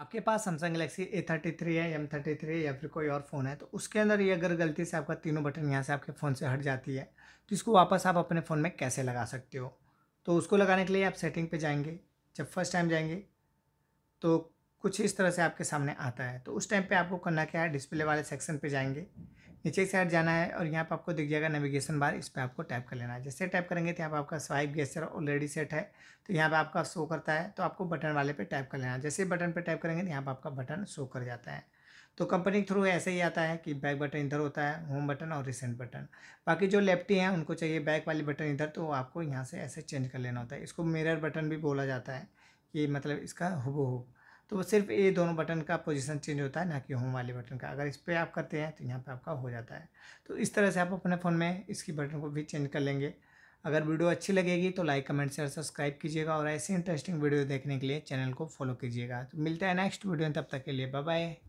आपके पास Samsung Galaxy A thirty three है एम थर्टी थ्री या फिर कोई और फ़ोन है तो उसके अंदर ये अगर गलती से आपका तीनों बटन यहाँ से आपके फ़ोन से हट जाती है तो इसको वापस आप अपने फ़ोन में कैसे लगा सकते हो तो उसको लगाने के लिए आप सेटिंग पे जाएंगे जब फर्स्ट टाइम जाएंगे तो कुछ इस तरह से आपके सामने आता है तो उस टाइम पर आपको करना क्या है डिस्प्ले वाले सेक्शन पर जाएंगे नीचे की साइड जाना है और यहाँ पर आपको दिख जाएगा नेविगेशन बार इस पर आपको टाइप कर लेना है जैसे टाइप करेंगे तो यहाँ पर आपका स्वाइप गेस्टर ऑलरेडी सेट है तो यहाँ पर आपका शो करता है तो आपको बटन वाले पे टाइप कर लेना है जैसे बटन पे टाइप करेंगे तो यहाँ पर आपका बटन शो कर जाता है तो कंपनी के थ्रू ऐसे ही आता है कि बैक बटन इधर होता है होम बटन और रिसेंट बटन बाकी जो लेफ्टी हैं उनको चाहिए बैक वाली बटन इधर तो आपको यहाँ से ऐसे चेंज कर लेना होता है इसको मिरर बटन भी बोला जाता है कि मतलब इसका हुबहू तो सिर्फ ये दोनों बटन का पोजीशन चेंज होता है ना कि होम वाले बटन का अगर इस पर आप करते हैं तो यहाँ पे आपका हो जाता है तो इस तरह से आप अपने फ़ोन में इसकी बटन को भी चेंज कर लेंगे अगर वीडियो अच्छी लगेगी तो लाइक कमेंट शेयर सब्सक्राइब कीजिएगा और ऐसे इंटरेस्टिंग वीडियो देखने के लिए चैनल को फॉलो कीजिएगा तो मिलता है नेक्स्ट वीडियो में तब तक के लिए बाय बाय